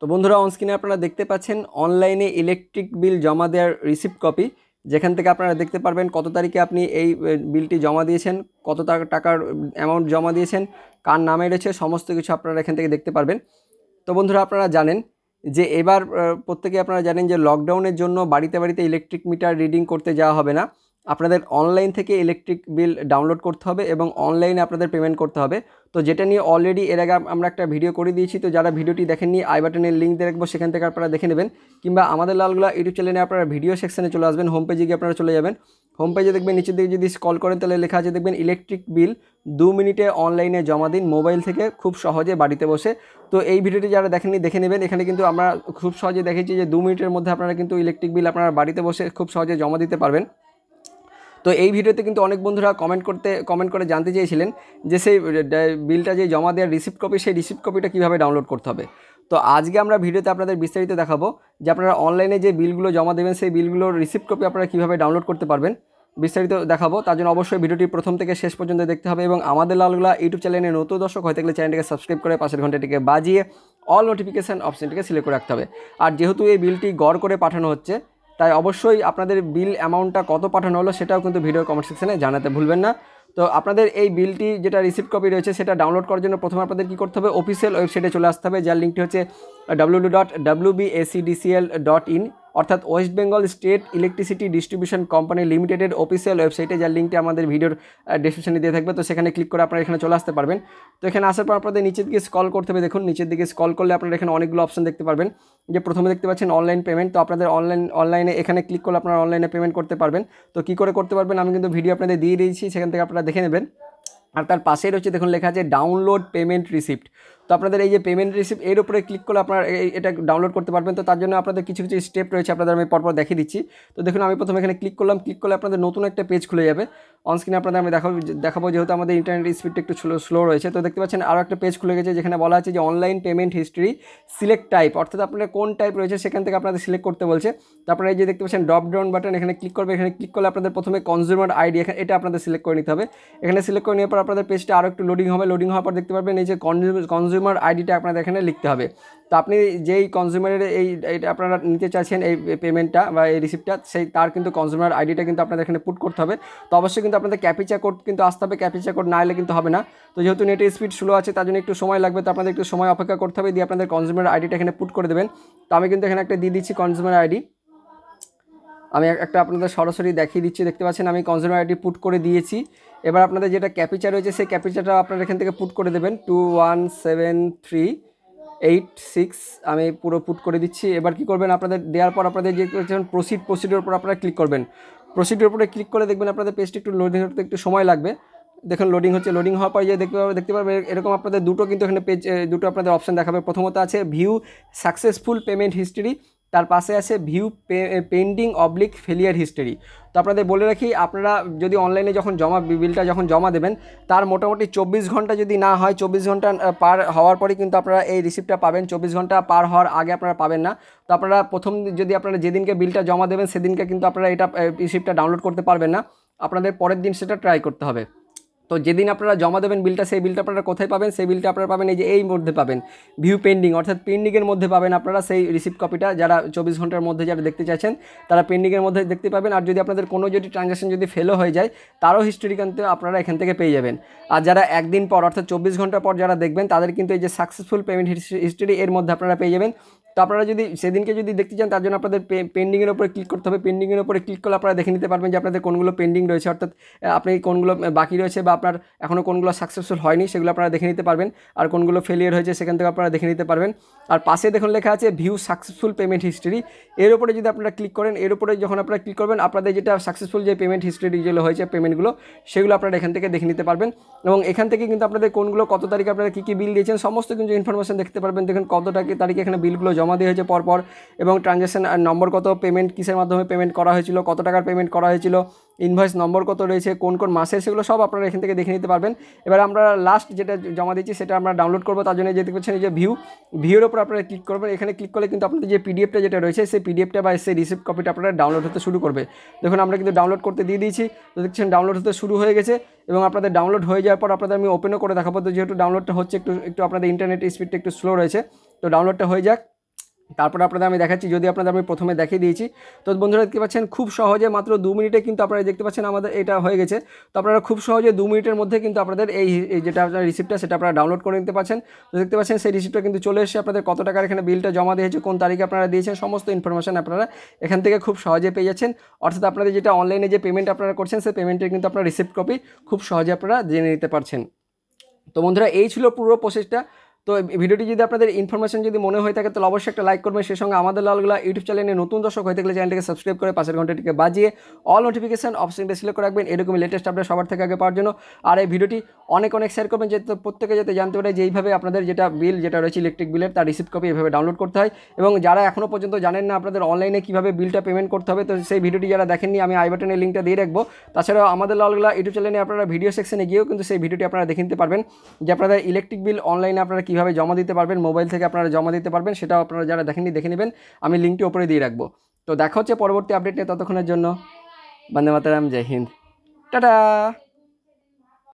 তো বন্ধুরা অনস্ক্রিনে আপনারা দেখতে পাচ্ছেন অনলাইনে ইলেকট্রিক বিল জমা দেওয়ার রিসিপ্ট কপি যেখান থেকে আপনারা দেখতে পারবেন কত তারিখে আপনি এই বিলটি জমা দিয়েছেন কত টাকার অ্যামাউন্ট জমা দিয়েছেন কার নামে রয়েছে সমস্ত কিছু আপনারা এখান থেকে দেখতে পারবেন তো বন্ধুরা আপনারা জানেন যে এবার প্রত্যেকে আপনারা জানেন যে লকডাউনের জন্য বাড়িতে বাড়িতে ইলেকট্রিক মিটার রিডিং করতে যাওয়া হবে না আপনাদের অনলাইন থেকে ইলেকট্রিক বিল ডাউনলোড করতে হবে এবং অনলাইনে আপনাদের পেমেন্ট করতে হবে তো যেটা নিয়ে অলরেডি এর আগে আমরা একটা ভিডিও করে দিয়েছি তো যারা ভিডিওটি দেখেননি আই বাটনের লিঙ্ক দিয়ে রাখবো সেখান থেকে আপনারা দেখে নেবেন কিংবা আমাদের লালগুলা ইউটিউব চ্যানেলে আপনারা ভিডিও সেকশনে চলে আসবেন হোম পেজে গিয়ে আপনারা চলে যাবেন হোম পেজে দেখবেন নিচের দিকে যদি স্কল করেন তাহলে লেখা আছে দেখবেন ইলেকট্রিক বিল দু মিনিটে অনলাইনে জমা দিন মোবাইল থেকে খুব সহজে বাড়িতে বসে তো এই ভিডিওটি যারা দেখেননি দেখে নেবেন এখানে কিন্তু আমরা খুব সহজে দেখেছি যে দু মিনিটের মধ্যে আপনারা কিন্তু ইলেকট্রিক বিল আপনারা বাড়িতে বসে খুব সহজে জমা দিতে পারবেন তো এই ভিডিওতে কিন্তু অনেক বন্ধুরা কমেন্ট করতে কমেন্ট করে জানতে চেয়েছিলেন যে সেই বিলটা যে জমা দেওয়ার রিসিপ্ট কপি সেই রিসিপ্ট কপিটা কীভাবে ডাউনলোড করতে হবে তো আজকে আমরা ভিডিওতে আপনাদের বিস্তারিত দেখাবো যে আপনারা অনলাইনে যে বিলগুলো জমা দেবেন সেই বিলগুলোর রিসিপ্ট কপি আপনারা কীভাবে ডাউনলোড করতে পারবেন বিস্তারিত দেখাবো তার জন্য অবশ্যই ভিডিওটি প্রথম থেকে শেষ পর্যন্ত দেখতে হবে এবং আমাদের লালগুলা ইউটিউব চ্যানেলে নতুন দর্শক হয়ে থাকলে চ্যানেলটিকে সাবস্ক্রাইব করে পাশের ঘন্টাটিকে বাজিয়ে অল নোটিফিকেশান অপশানটিকে সিলেক্ট করে রাখতে হবে আর যেহেতু এই বিলটি গড় করে পাঠানো হচ্ছে তাই অবশ্যই আপনাদের বিল অ্যামাউন্টটা কত পাঠানো হলো সেটাও কিন্তু ভিডিও কমেন্ট সেকশানে জানাতে ভুলবেন না তো আপনাদের এই বিলটি যেটা রিসিপ্ট কপি রয়েছে সেটা ডাউনলোড করার জন্য প্রথমে আপনাদের কী করতে হবে অফিসিয়াল ওয়েবসাইটে চলে আসতে হবে যার লিঙ্কটি হচ্ছে W dot W B SEDCL dot in অর্থাৎ West Bengal state electricity distribution company লিমিটেডের অফিসিয়াল ওয়েবসাইটে যার লিঙ্কটি আমাদের ভিডিওর ডেসক্রিপশনে দিয়ে থাকবে তো সেখানে ক্লিক করে আপনারা এখানে চলে আসতে পারবেন তো এখানে আসার পর আপনাদের নিচের দিকে স্কল করতে হবে দেখুন নিচের দিকে স্কল করলে আপনারা এখানে অনেকগুলো অপশন দেখতে পারবেন যে প্রথমে দেখতে পাচ্ছেন অনলাইন পেমেন্ট তো আপনাদের অনলাইন অনলাইনে এখানে ক্লিক করলে আপনারা অনলাইনে পেমেন্ট করতে পারবেন তো কী করে করতে পারবেন আমি কিন্তু ভিডিও আপনাদের দিয়ে দিয়েছি সেখান থেকে আপনারা দেখে নেবেন আর তার পাশেই রয়েছে দেখুন লেখা আছে ডাউনলোড পেমেন্ট রিসিপ্ট তো আপনাদের এই যে পেমেন্ট রিসিপ্ট এর উপরে ক্লিক করলে আপনারা এটা ডাউনলোড করতে পারবেন তো তার জন্য আপনাদের কিছু কিছু স্টেপ রয়েছে আপনাদের আমি পরপর দেখিয়ে দিচ্ছি তো দেখুন আমি প্রথমে এখানে ক্লিক করলাম ক্লিক করলে আপনাদের নতুন একটা পেজ খুলে যাবে অনস্ক্রিনে আপনাদের আমি দেখাবো দেখাবো যেহেতু আমাদের ইন্টারনেট স্পিডটা একটু স্লো স্লো রয়েছে তো দেখতে পাচ্ছেন আরও একটা পেজ খুলে গেছে যেখানে বলা আছে যে online payment history select type অর্থাৎ আপনার কোন টাইপ রয়েছে সেখান থেকে আপনাদের সিলেক্ট করতে বলছে তারপরে এই যে দেখতে পাচ্ছেন ড্রপ ডাউন বাটন এখানে ক্লিক করবে এখানে ক্লিক করলে আপনাদের প্রথমে কনজিউমার আইডি এখানে এটা আপনাদের সিলেক্ট করে নিতে হবে এখানে সিলেক্ট করে নেওয়ার পর আপনাদের পেজটা আরও একটু লোডিং হবে লোডিং হওয়ার পর দেখতে পারবেন এই যে কনজিউমার আইডিটা আপনাদের এখানে লিখতে হবে তো আপনি যেই কনজিউমারের এই এটা আপনারা নিতে চাইছেন এই পেমেন্টটা বা এই রিসিপ্টটা সেই তার কিন্তু কনজিউমার আইডিটা কিন্তু আপনাদের এখানে পুট করতে হবে তো অবশ্যই কিন্তু আপনাদের ক্যাপিচা কোড কিন্তু আসতে হবে ক্যাপিচা কোড না এলে কিন্তু হবে না তো যেহেতু নেটের স্পিড স্লো আছে তার জন্য একটু সময় লাগবে তো আপনাদের একটু সময় অপেক্ষা করতে হবে দিয়ে আপনাদের কনজিউমার আইডিটা এখানে পুট করে দেবেন তো আমি কিন্তু এখানে একটা দিয়ে দিচ্ছি কনজিউমার আইডি আমি একটা আপনাদের সরাসরি দেখিয়ে দিচ্ছি দেখতে পাচ্ছেন আমি কনজিউমার আইডি পুট করে দিয়েছি এবার আপনাদের যেটা ক্যাপিচা রয়েছে সেই ক্যাপিচাটা আপনারা এখান থেকে পুট করে দেবেন two one seven three eight six আমি পুরো পুট করে দিচ্ছি এবার কি করবেন আপনাদের দেওয়ার পর আপনাদের যে করেছেন প্রসিড প্রসিডিওর উপর আপনারা ক্লিক করবেন প্রসিডিওর উপরে ক্লিক করে দেখবেন আপনাদের পেজটি একটু লোডিং হতে একটু সময় লাগবে দেখুন লোডিং হচ্ছে লোডিং হওয়ার পর যে দেখতে পাবে দেখতে পাবে এরকম আপনাদের দুটো কিন্তু এখানে পেজ দুটো আপনাদের অপশান দেখাবে প্রথমত আছে ভিউ সাকসেসফুল পেমেন্ট হিস্ট্রি তার পাশে আছে ভিউ পেন্ডিং অবলিক ফেলিয়ার হিস্টোরি তো আপনাদের বলে রাখি আপনারা যদি অনলাইনে যখন জমা বিলটা যখন জমা দেবেন তার মোটামুটি চব্বিশ ঘন্টা যদি না হয় চব্বিশ ঘন্টা পার হওয়ার পরে কিন্তু আপনারা এই রিসিপ্টটা পাবেন চব্বিশ ঘন্টা পার হওয়ার আগে আপনারা পাবেন না তো আপনারা প্রথম যদি আপনারা যেদিনকে বিলটা জমা দেবেন সেদিনকে কিন্তু আপনারা এটা রিসিপ্টটা ডাউনলোড করতে পারবেন না আপনাদের পরের দিন সেটা ট্রাই করতে হবে তো যেদিন আপনারা জমা দেবেন বিলটা সেই বিলটা আপনারা কোথায় পাবেন সেই বিলটা আপনারা পাবেন এই যে এই মধ্যে পাবেন ভিউ পেন্ডিং অর্থাৎ পেন্ডিংয়ের মধ্যে পাবেন আপনারা সেই রিসিপ্ট কপিটা যারা চব্বিশ ঘন্টার মধ্যে যারা দেখতে চাইছেন তারা পেন্ডিংয়ের মধ্যে দেখতে পাবেন আর যদি আপনাদের কোনো যদি ট্রানজ্যাকশন যদি ফেলও হয়ে যায় তারও হিস্টোরি কিন্তু আপনারা এখান থেকে পেয়ে যাবেন আর যারা একদিন পর অর্থাৎ চব্বিশ ঘন্টা পর যারা দেখবেন তাদের কিন্তু এই যে সাকসেসফুল পেমেন্ট হিস্ট্রি এর মধ্যে আপনারা পেয়ে যাবেন তো আপনারা যদি সেদিনকে যদি দেখতে চান তার জন্য আপনাদের পেন্ডিংয়ের উপরে ক্লিক করতে হবে পেন্ডিংয়ের উপরে ক্লিক করলে আপনারা দেখে নিতে পারবেন যে আপনাদের কোনগুলো পেন্ডিং রয়েছে অর্থাৎ আপনি কোনগুলো বাকি রয়েছে বা আপনার এখনও কোনগুলো সাকসেসফুল হয়নি সেগুলো আপনারা দেখে নিতে পারবেন আর কোনগুলো ফেলিয়ার হয়েছে সেখান থেকে আপনারা দেখে নিতে পারবেন আর পাশে দেখুন লেখা আছে ভিউ সাকসেসফুল পেমেন্ট হিস্ট্রি এর উপরে যদি আপনারা ক্লিক করেন এর উপরে যখন আপনারা ক্লিক করবেন আপনাদের যেটা সাকসেসফুল যে পেমেন্ট হিস্ট্রি যেগুলো হয়েছে পেমেন্টগুলো সেগুলো আপনারা এখান থেকে দেখে নিতে পারবেন এবং এখান থেকে কিন্তু আপনাদের কোনগুলো কত তারিখে আপনারা কী কী বিল দিয়েছেন সমস্ত কিন্তু ইনফরমেশন দেখতে পারবেন দেখুন কত তারিখে এখানে বিলগুলো জমা জমা দেওয়া হয়েছে পরপর এবং ট্রানজ্যাকশন নম্বর কত পেমেন্ট কিসের মাধ্যমে পেমেন্ট করা হয়েছিল কত টাকার পেমেন্ট করা হয়েছিল ইনভয়েস নম্বর কত রয়েছে কোন কোন মাসের সেগুলো সব আপনারা এখান থেকে দেখে নিতে পারবেন এবার আমরা লাস্ট যেটা জমা দিয়েছি সেটা আমরা ডাউনলোড করবো তার জন্য যেতে পারছেন যে ভিউ ভিউর ওপর আপনারা ক্লিক করবেন এখানে ক্লিক করলে কিন্তু আপনাদের যে পিডিএফটা যেটা রয়েছে সেই পিডিএফটা বা সেই রিসিপ্ট কপিটা আপনারা ডাউনলোড হতে শুরু করবে দেখুন আমরা কিন্তু ডাউনলোড করতে দিয়ে দিয়েছি তো দেখছেন ডাউনলোড হতে শুরু হয়ে গেছে এবং আপনাদের ডাউনলোড হয়ে যাওয়ার পর আপনাদের আমি ওপেনও করে দেখাবো তো যেহেতু ডাউনলোডটা হচ্ছে একটু একটু আপনাদের ইন্টারনেট স্পিডটা একটু স্লো রয়েছে তো ডাউনলোডটা হয়ে যাক তারপরে আপনাদের আমি দেখাচ্ছি যদি আপনাদের আমি প্রথমে দেখিয়ে দিয়েছি তো বন্ধুরা দেখতে পাচ্ছেন খুব সহজে মাত্র দু মিনিটে কিন্তু আপনারা দেখতে পাচ্ছেন আমাদের এটা হয়ে গেছে তো আপনারা খুব সহজে দু মিনিটের মধ্যে কিন্তু আপনাদের এই যেটা আপনার রিসিপ্টটা সেটা আপনারা ডাউনলোড করে নিতে পারছেন তো দেখতে পাচ্ছেন সেই রিসিপ্টটা কিন্তু চলে এসে আপনাদের কত টাকার এখানে বিলটা জমা দিয়েছে কোন তারিখে আপনারা দিয়েছেন সমস্ত ইনফরমেশন আপনারা এখান থেকে খুব সহজে পেয়ে যাচ্ছেন অর্থাৎ আপনাদের যেটা অনলাইনে যে পেমেন্ট আপনারা করছেন সেই পেমেন্টের কিন্তু আপনার রিসিপ্ট কপি খুব সহজে আপনারা জেনে নিতে পারছেন তো বন্ধুরা এই ছিল পুরো প্রসেসটা তো ভিডিওটি যদি আপনাদের ইনফরমেশন যদি মনে হয়ে থাকে তাহলে অবশ্যই একটা লাইক করবেন সেই সঙ্গে আমাদের লালগুলা ইউটিউব চ্যানেলে নতুন দর্শক হয়ে থাকলে চ্যানেলটিকে সাবস্ক্রাইব করে পাশের ঘন্টাটিকে বাজিয়ে অল নোটিফিকেশন অপশনটি সিলেক্ট করে রাখবেন এরকম লেটেস্ট আপডেট সবার থেকে আগে পাওয়ার জন্য আর এই ভিডিওটি অনেক অনেক শেয়ার করবেন যাতে প্রত্যেকে যাতে জানতে পারে যে এইভাবে আপনাদের যেটা বিল যেটা রয়েছে ইলেকট্রিক বিলের তার রিসিপ্ট কপি এভাবে ডাউনলোড করতে হয় এবং যারা এখনও পর্যন্ত জানেন না আপনাদের অনলাইনে কীভাবে বিলটা পেমেন্ট করতে হবে তো সেই ভিডিওটি যারা দেখেননি আমি আই বাটনের লিঙ্কটা দিয়ে রাখবো তাছাড়াও আমাদের লালগুলা ইউটিউব চ্যানেলে আপনারা ভিডিও সেকশনে গিয়েও কিন্তু সেই ভিডিওটি আপনারা দেখে নিতে পারবেন যে আপনাদের ইলেকট্রিক বিল অনলাইনে আপনারা কীভাবে জমা দিতে পারবেন মোবাইল থেকে আপনারা জমা দিতে পারবেন সেটাও আপনারা যারা দেখেননি দেখে নেবেন আমি লিঙ্কটি ওপরে দিয়ে রাখবো তো দেখা হচ্ছে পরবর্তী আপডেট নিয়ে ততক্ষণের জন্য বন্দে মাতারাম জয় হিন্দ টাটা